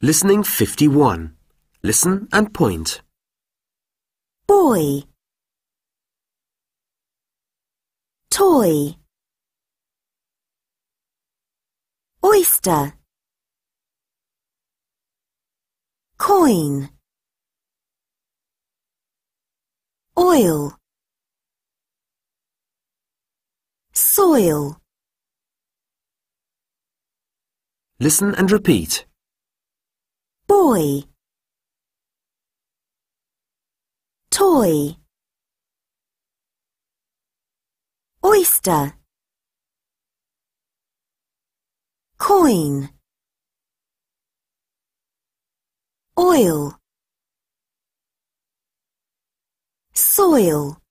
Listening 51. Listen and point. Boy Toy Oyster Coin Oil Soil Listen and repeat boy toy oyster coin oil soil